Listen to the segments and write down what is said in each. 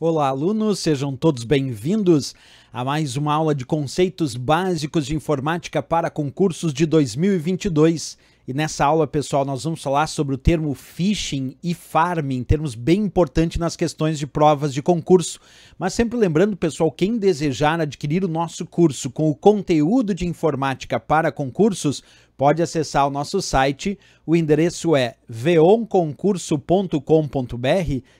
Olá, alunos, sejam todos bem-vindos a mais uma aula de conceitos básicos de informática para concursos de 2022. E nessa aula, pessoal, nós vamos falar sobre o termo phishing e farming, termos bem importantes nas questões de provas de concurso. Mas sempre lembrando, pessoal, quem desejar adquirir o nosso curso com o conteúdo de informática para concursos, pode acessar o nosso site. O endereço é veonconcurso.com.br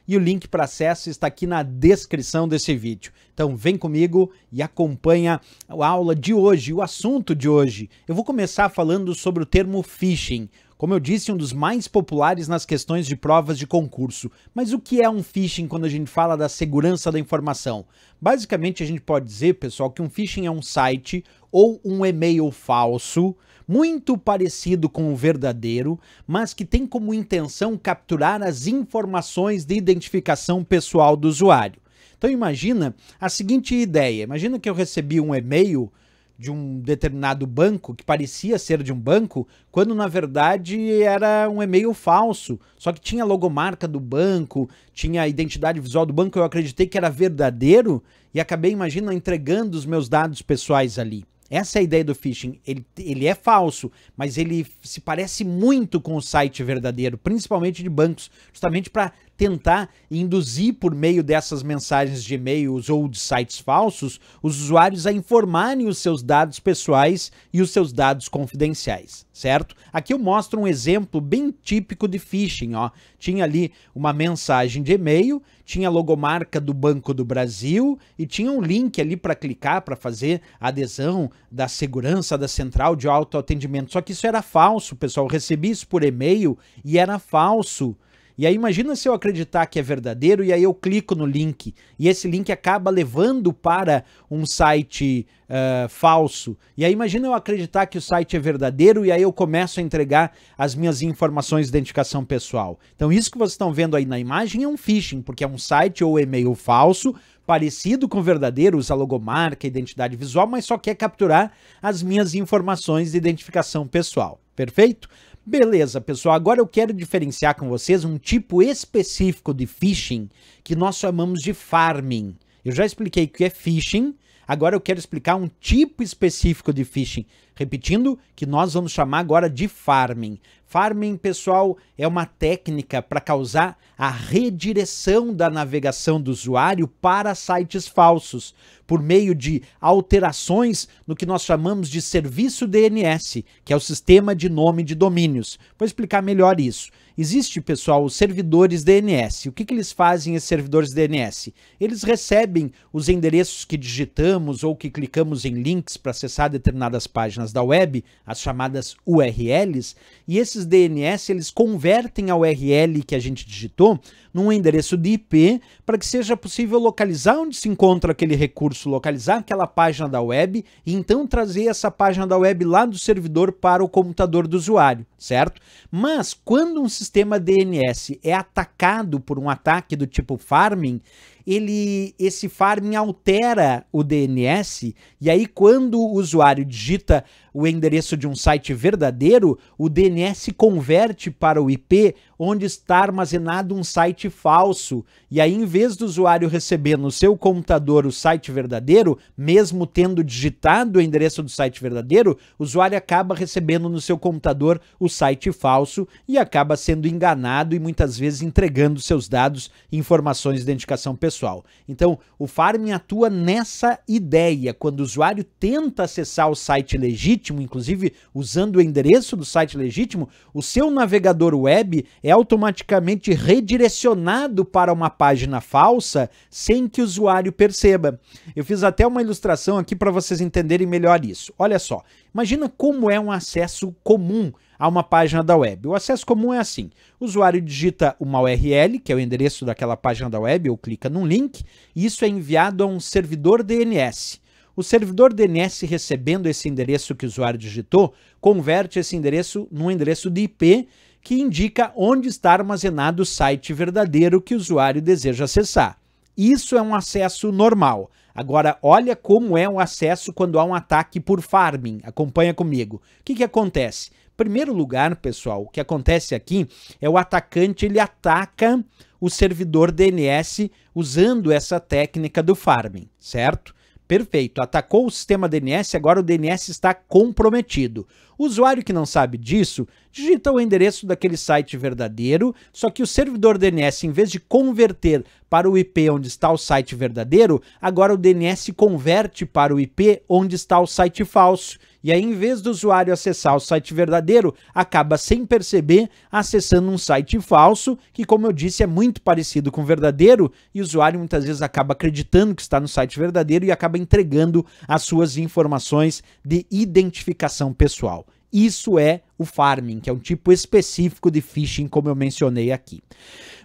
e o link para acesso está aqui na descrição desse vídeo. Então vem comigo e acompanha a aula de hoje, o assunto de hoje. Eu vou começar falando sobre o termo phishing. Como eu disse, um dos mais populares nas questões de provas de concurso. Mas o que é um phishing quando a gente fala da segurança da informação? Basicamente, a gente pode dizer, pessoal, que um phishing é um site ou um e-mail falso muito parecido com o verdadeiro, mas que tem como intenção capturar as informações de identificação pessoal do usuário. Então imagina a seguinte ideia: imagina que eu recebi um e-mail de um determinado banco que parecia ser de um banco, quando na verdade era um e-mail falso, só que tinha a logomarca do banco, tinha a identidade visual do banco, eu acreditei que era verdadeiro e acabei, imagina, entregando os meus dados pessoais ali. Essa é a ideia do phishing. Ele, ele é falso, mas ele se parece muito com o site verdadeiro, principalmente de bancos, justamente para tentar induzir por meio dessas mensagens de e-mails ou de sites falsos os usuários a informarem os seus dados pessoais e os seus dados confidenciais, certo? Aqui eu mostro um exemplo bem típico de phishing, ó. Tinha ali uma mensagem de e-mail, tinha a logomarca do Banco do Brasil e tinha um link ali para clicar para fazer a adesão da segurança da central de autoatendimento. Só que isso era falso, pessoal. Eu recebi isso por e-mail e era falso. E aí imagina se eu acreditar que é verdadeiro e aí eu clico no link e esse link acaba levando para um site uh, falso. E aí imagina eu acreditar que o site é verdadeiro e aí eu começo a entregar as minhas informações de identificação pessoal. Então isso que vocês estão vendo aí na imagem é um phishing, porque é um site ou e-mail falso parecido com o verdadeiro, usa logomarca, identidade visual, mas só quer capturar as minhas informações de identificação pessoal. Perfeito? Beleza, pessoal, agora eu quero diferenciar com vocês um tipo específico de phishing que nós chamamos de farming. Eu já expliquei o que é phishing, agora eu quero explicar um tipo específico de phishing Repetindo, que nós vamos chamar agora de farming. Farming, pessoal, é uma técnica para causar a redireção da navegação do usuário para sites falsos, por meio de alterações no que nós chamamos de serviço DNS, que é o sistema de nome de domínios. Vou explicar melhor isso. Existe, pessoal, os servidores DNS. O que, que eles fazem, esses servidores DNS? Eles recebem os endereços que digitamos ou que clicamos em links para acessar determinadas páginas da web, as chamadas URLs, e esses DNS eles convertem a URL que a gente digitou num endereço de IP para que seja possível localizar onde se encontra aquele recurso, localizar aquela página da web e então trazer essa página da web lá do servidor para o computador do usuário, certo? Mas quando um sistema DNS é atacado por um ataque do tipo farming, ele esse farming altera o DNS e aí quando o usuário digita o endereço de um site verdadeiro, o DNS converte para o IP onde está armazenado um site falso. E aí, em vez do usuário receber no seu computador o site verdadeiro, mesmo tendo digitado o endereço do site verdadeiro, o usuário acaba recebendo no seu computador o site falso e acaba sendo enganado e muitas vezes entregando seus dados e informações de identificação pessoal. Então, o farming atua nessa ideia. Quando o usuário tenta acessar o site legítimo, legítimo, inclusive usando o endereço do site legítimo, o seu navegador web é automaticamente redirecionado para uma página falsa sem que o usuário perceba. Eu fiz até uma ilustração aqui para vocês entenderem melhor isso. Olha só, imagina como é um acesso comum a uma página da web. O acesso comum é assim: o usuário digita uma URL, que é o endereço daquela página da web, ou clica num link, e isso é enviado a um servidor DNS. O servidor DNS recebendo esse endereço que o usuário digitou, converte esse endereço num endereço de IP que indica onde está armazenado o site verdadeiro que o usuário deseja acessar. Isso é um acesso normal. Agora, olha como é o acesso quando há um ataque por farming. Acompanha comigo. O que, que acontece? Primeiro lugar, pessoal, o que acontece aqui é o atacante ele ataca o servidor DNS usando essa técnica do farming, certo? Perfeito. Atacou o sistema DNS, agora o DNS está comprometido. O usuário que não sabe disso digita o endereço daquele site verdadeiro, só que o servidor DNS, em vez de converter para o IP onde está o site verdadeiro, agora o DNS converte para o IP onde está o site falso. E aí, em vez do usuário acessar o site verdadeiro, acaba sem perceber acessando um site falso, que, como eu disse, é muito parecido com o verdadeiro, e o usuário muitas vezes acaba acreditando que está no site verdadeiro e acaba entregando as suas informações de identificação pessoal. Isso é o farming, que é um tipo específico de phishing, como eu mencionei aqui.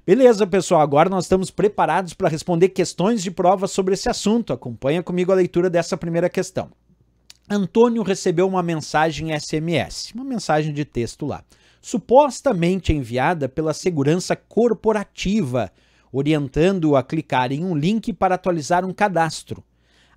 Beleza, pessoal, agora nós estamos preparados para responder questões de prova sobre esse assunto. Acompanha comigo a leitura dessa primeira questão. Antônio recebeu uma mensagem SMS, uma mensagem de texto lá, supostamente enviada pela segurança corporativa, orientando-o a clicar em um link para atualizar um cadastro.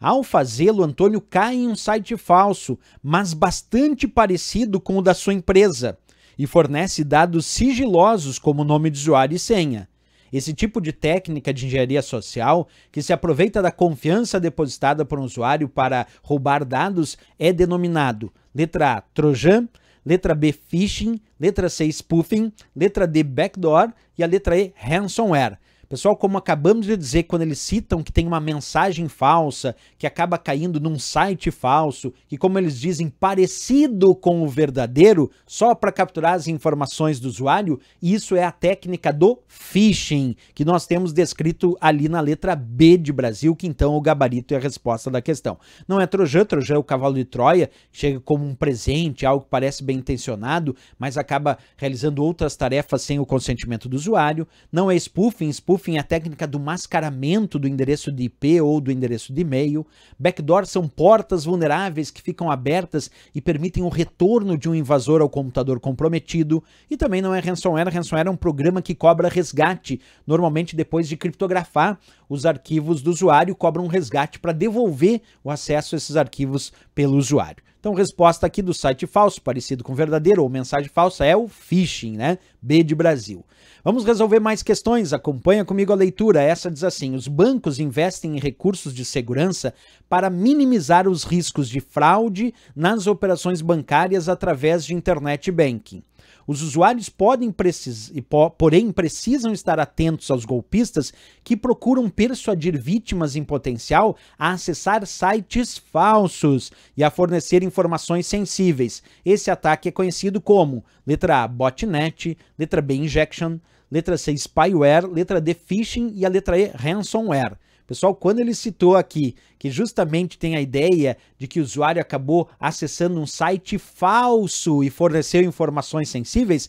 Ao fazê-lo, Antônio cai em um site falso, mas bastante parecido com o da sua empresa, e fornece dados sigilosos como nome de usuário e senha. Esse tipo de técnica de engenharia social, que se aproveita da confiança depositada por um usuário para roubar dados, é denominado letra A, Trojan, letra B, phishing, letra C, spoofing, letra D, backdoor e a letra E, ransomware. Pessoal, como acabamos de dizer, quando eles citam que tem uma mensagem falsa, que acaba caindo num site falso, que, como eles dizem, parecido com o verdadeiro, só para capturar as informações do usuário, isso é a técnica do phishing, que nós temos descrito ali na letra B de Brasil, que então o gabarito e é a resposta da questão. Não é Trojan, Trojan é o cavalo de Troia, chega como um presente, algo que parece bem intencionado, mas acaba realizando outras tarefas sem o consentimento do usuário. Não é spoofing, spoofing Spoofing é a técnica do mascaramento do endereço de IP ou do endereço de e-mail. Backdoors são portas vulneráveis que ficam abertas e permitem o retorno de um invasor ao computador comprometido. E também não é ransomware. Ransomware é um programa que cobra resgate. Normalmente, depois de criptografar os arquivos do usuário, cobra um resgate para devolver o acesso a esses arquivos pelo usuário. Então, resposta aqui do site falso, parecido com verdadeiro ou mensagem falsa, é o phishing, né? B de Brasil. Vamos resolver mais questões, acompanha comigo a leitura. Essa diz assim: os bancos investem em recursos de segurança para minimizar os riscos de fraude nas operações bancárias através de internet banking. Os usuários podem precis... porém precisam estar atentos aos golpistas que procuram persuadir vítimas em potencial a acessar sites falsos e a fornecer informações sensíveis. Esse ataque é conhecido como letra A, botnet, letra B, injection, letra C, spyware, letra D, phishing e a letra E, ransomware. Pessoal, quando ele citou aqui que justamente tem a ideia de que o usuário acabou acessando um site falso e forneceu informações sensíveis,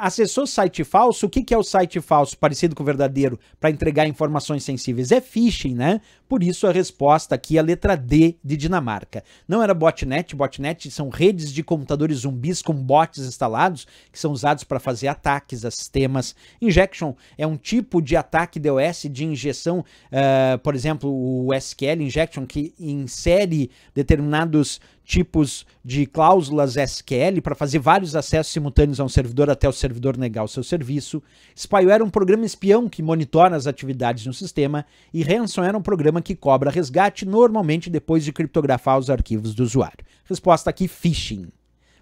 acessou site falso, o que, que é o site falso parecido com o verdadeiro para entregar informações sensíveis? É phishing, né? Por isso a resposta aqui é a letra D de Dinamarca. Não era botnet, botnet são redes de computadores zumbis com bots instalados que são usados para fazer ataques a sistemas. Injection é um tipo de ataque DOS de injeção, uh, por exemplo, o SQL injection que insere determinados tipos de cláusulas SQL para fazer vários acessos simultâneos a um servidor até o servidor negar o seu serviço. Spyware é um programa espião que monitora as atividades de um sistema e ransomware é um programa que cobra resgate normalmente depois de criptografar os arquivos do usuário. Resposta aqui phishing.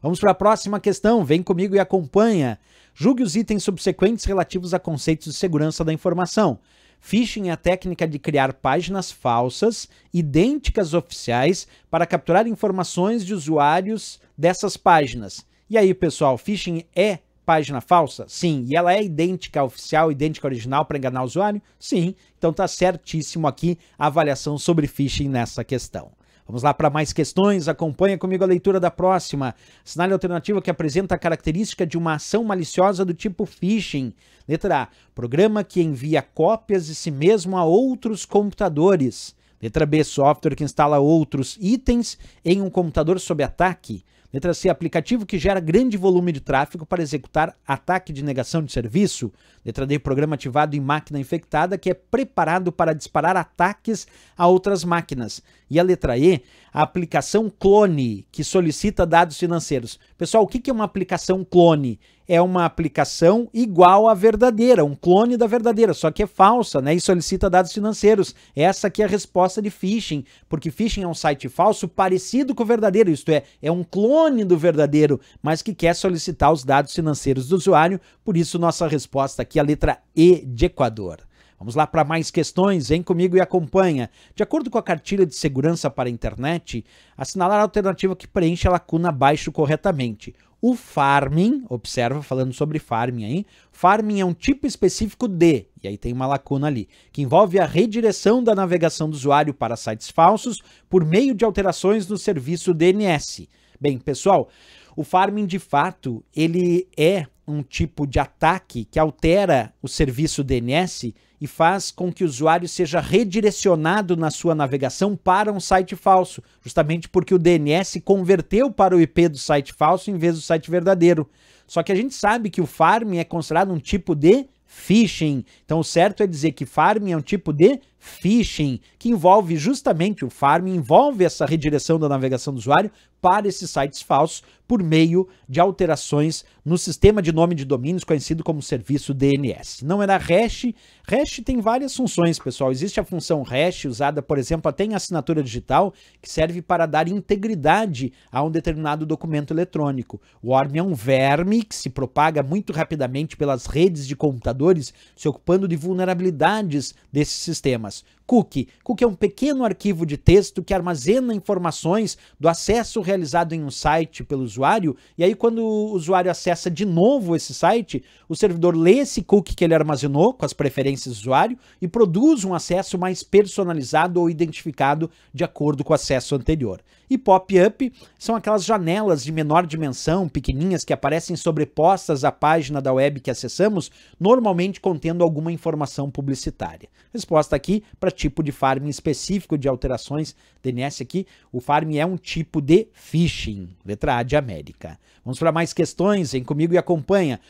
Vamos para a próxima questão. Vem comigo e acompanha. Julgue os itens subsequentes relativos a conceitos de segurança da informação. Phishing é a técnica de criar páginas falsas, idênticas oficiais, para capturar informações de usuários dessas páginas. E aí, pessoal, phishing é página falsa? Sim. E ela é idêntica à oficial, idêntica à original para enganar o usuário? Sim. Então tá certíssimo aqui a avaliação sobre phishing nessa questão. Vamos lá para mais questões. Acompanha comigo a leitura da próxima. Sinal alternativo que apresenta a característica de uma ação maliciosa do tipo phishing. Letra A. Programa que envia cópias de si mesmo a outros computadores. Letra B. Software que instala outros itens em um computador sob ataque. Letra C, aplicativo que gera grande volume de tráfego para executar ataque de negação de serviço. Letra D, programa ativado em máquina infectada que é preparado para disparar ataques a outras máquinas. E a letra E, a aplicação clone que solicita dados financeiros. Pessoal, o que é uma aplicação clone? é uma aplicação igual à verdadeira, um clone da verdadeira, só que é falsa, né? E solicita dados financeiros. Essa aqui é a resposta de phishing, porque phishing é um site falso parecido com o verdadeiro, isto é, é um clone do verdadeiro, mas que quer solicitar os dados financeiros do usuário. Por isso, nossa resposta aqui é a letra E de Equador. Vamos lá para mais questões, vem comigo e acompanha. De acordo com a cartilha de segurança para a internet, assinalar a alternativa que preenche a lacuna abaixo corretamente. O farming, observa, falando sobre farming aí, farming é um tipo específico de, e aí tem uma lacuna ali, que envolve a redireção da navegação do usuário para sites falsos por meio de alterações no serviço DNS. Bem, pessoal, o farming de fato, ele é um tipo de ataque que altera o serviço DNS e faz com que o usuário seja redirecionado na sua navegação para um site falso, justamente porque o DNS converteu para o IP do site falso em vez do site verdadeiro. Só que a gente sabe que o farming é considerado um tipo de phishing. Então o certo é dizer que farming é um tipo de phishing, que envolve justamente o farm envolve essa redireção da navegação do usuário para esses sites falsos por meio de alterações no sistema de nome de domínios conhecido como serviço DNS. Não era hash, hash tem várias funções, pessoal. Existe a função hash usada, por exemplo, até em assinatura digital, que serve para dar integridade a um determinado documento eletrônico. O ORM é um verme que se propaga muito rapidamente pelas redes de computadores, se ocupando de vulnerabilidades desses sistemas. us cookie. Cookie é um pequeno arquivo de texto que armazena informações do acesso realizado em um site pelo usuário, e aí quando o usuário acessa de novo esse site, o servidor lê esse cookie que ele armazenou com as preferências do usuário e produz um acesso mais personalizado ou identificado de acordo com o acesso anterior. E pop-up são aquelas janelas de menor dimensão, pequenininhas, que aparecem sobrepostas à página da web que acessamos, normalmente contendo alguma informação publicitária. Resposta aqui para tipo de farming específico de alterações DNS aqui. O farming é um tipo de phishing. Letra A de América. Vamos para mais questões? Vem comigo e acompanha.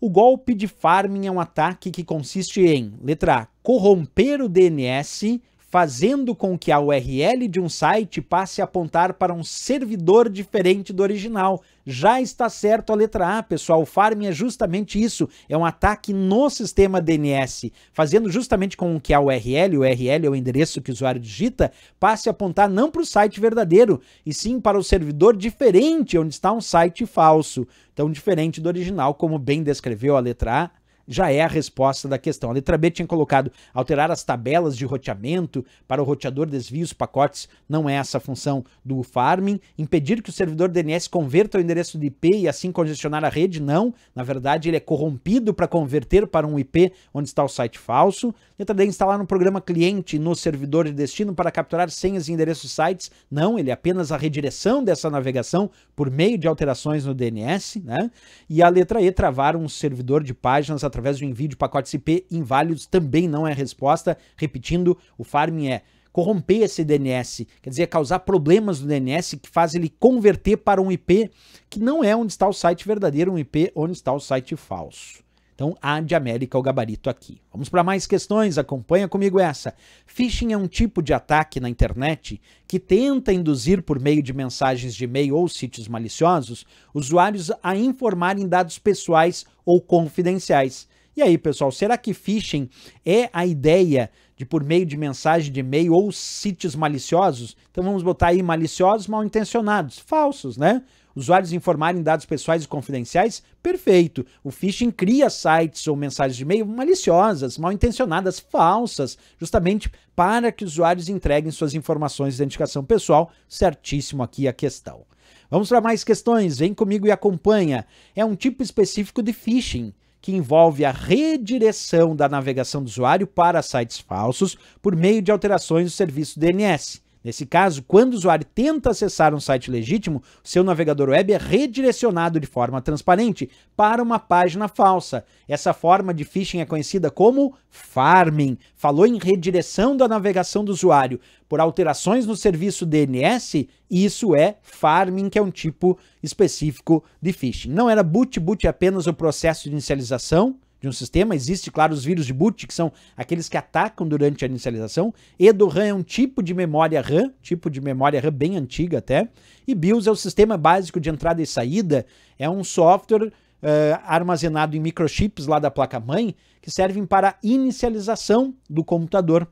O golpe de farming é um ataque que consiste em, letra A, corromper o DNS fazendo com que a URL de um site passe a apontar para um servidor diferente do original. Já está certo a letra A, pessoal. O farm é justamente isso, é um ataque no sistema DNS, fazendo justamente com que a URL, o URL é o endereço que o usuário digita, passe a apontar não para o site verdadeiro, e sim para o servidor diferente, onde está um site falso. Então, diferente do original, como bem descreveu a letra A, já é a resposta da questão. A letra B tinha colocado alterar as tabelas de roteamento para o roteador desvios pacotes, não é essa a função do farming. Impedir que o servidor DNS converta o endereço do IP e assim congestionar a rede, não. Na verdade, ele é corrompido para converter para um IP onde está o site falso. Letra D, instalar um programa cliente no servidor de destino para capturar senhas e endereços sites, não. Ele é apenas a redireção dessa navegação por meio de alterações no DNS, né? E a letra E, travar um servidor de páginas através através do envio de pacotes IP inválidos também não é resposta. Repetindo, o farming é corromper esse DNS, quer dizer, causar problemas no DNS que faz ele converter para um IP que não é onde está o site verdadeiro, um IP onde está o site falso. Então, a de América o gabarito aqui. Vamos para mais questões, acompanha comigo essa. Phishing é um tipo de ataque na internet que tenta induzir por meio de mensagens de e-mail ou sítios maliciosos usuários a informarem dados pessoais ou confidenciais. E aí, pessoal, será que phishing é a ideia de por meio de mensagem de e-mail ou sítios maliciosos? Então vamos botar aí maliciosos, mal intencionados, falsos, né? usuários informarem dados pessoais e confidenciais, perfeito. O phishing cria sites ou mensagens de e-mail maliciosas, mal intencionadas, falsas, justamente para que os usuários entreguem suas informações de identificação pessoal. Certíssimo aqui a questão. Vamos para mais questões, vem comigo e acompanha. É um tipo específico de phishing que envolve a redireção da navegação do usuário para sites falsos por meio de alterações do serviço DNS. Nesse caso, quando o usuário tenta acessar um site legítimo, seu navegador web é redirecionado de forma transparente para uma página falsa. Essa forma de phishing é conhecida como farming. Falou em redireção da navegação do usuário por alterações no serviço DNS, isso é farming, que é um tipo específico de phishing. Não era boot, boot é apenas o processo de inicialização de um sistema. Existe, claro, os vírus de boot, que são aqueles que atacam durante a inicialização. EduRAM é um tipo de memória RAM, tipo de memória RAM bem antiga até. E BIOS é o sistema básico de entrada e saída, é um software Uh, armazenado em microchips lá da placa-mãe, que servem para inicialização do computador.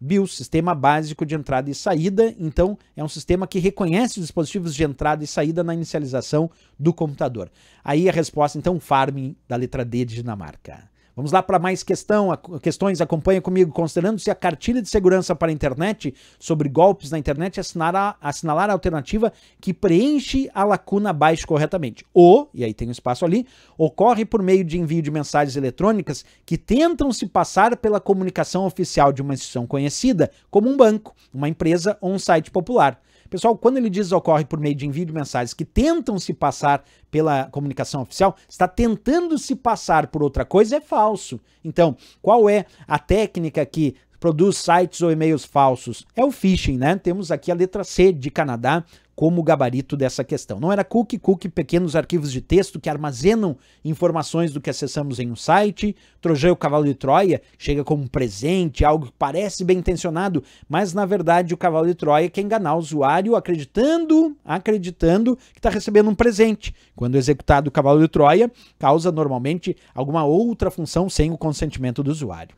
BIOS, Sistema Básico de Entrada e Saída. Então, é um sistema que reconhece os dispositivos de entrada e saída na inicialização do computador. Aí a resposta, então, farming da letra D de Dinamarca. Vamos lá para mais questão, questões, acompanha comigo. Considerando-se a cartilha de segurança para a internet sobre golpes na internet, assinalar, assinalar a alternativa que preenche a lacuna abaixo corretamente. Ou, e aí tem um espaço ali, ocorre por meio de envio de mensagens eletrônicas que tentam se passar pela comunicação oficial de uma instituição conhecida, como um banco, uma empresa ou um site popular. Pessoal, quando ele diz ocorre por meio de envio de mensagens que tentam se passar pela comunicação oficial, está tentando se passar por outra coisa, é falso. Então, qual é a técnica que produz sites ou e-mails falsos? É o phishing, né? Temos aqui a letra C de Canadá, como gabarito dessa questão. Não era cookie, cookie, pequenos arquivos de texto que armazenam informações do que acessamos em um site. Trojan, o cavalo de Troia, chega como um presente, algo que parece bem intencionado, mas na verdade o cavalo de Troia quer enganar o usuário acreditando, acreditando que está recebendo um presente. Quando executado o cavalo de Troia, causa normalmente alguma outra função sem o consentimento do usuário.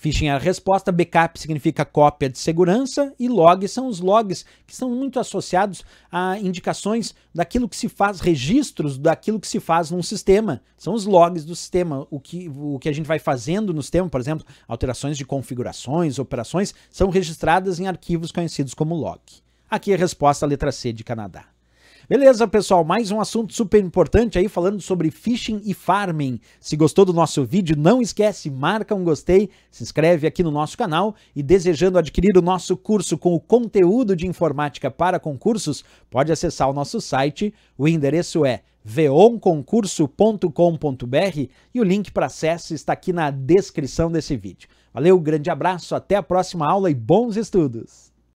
Phishing é a resposta, backup significa cópia de segurança e log são os logs que são muito associados a indicações daquilo que se faz, registros daquilo que se faz num sistema. São os logs do sistema, o que, o que a gente vai fazendo no sistema, por exemplo, alterações de configurações, operações, são registradas em arquivos conhecidos como log. Aqui é a resposta, a letra C de Canadá. Beleza, pessoal, mais um assunto super importante aí falando sobre phishing e farming. Se gostou do nosso vídeo, não esquece, marca um gostei, se inscreve aqui no nosso canal e desejando adquirir o nosso curso com o conteúdo de informática para concursos, pode acessar o nosso site, o endereço é veonconcurso.com.br e o link para acesso está aqui na descrição desse vídeo. Valeu, grande abraço, até a próxima aula e bons estudos!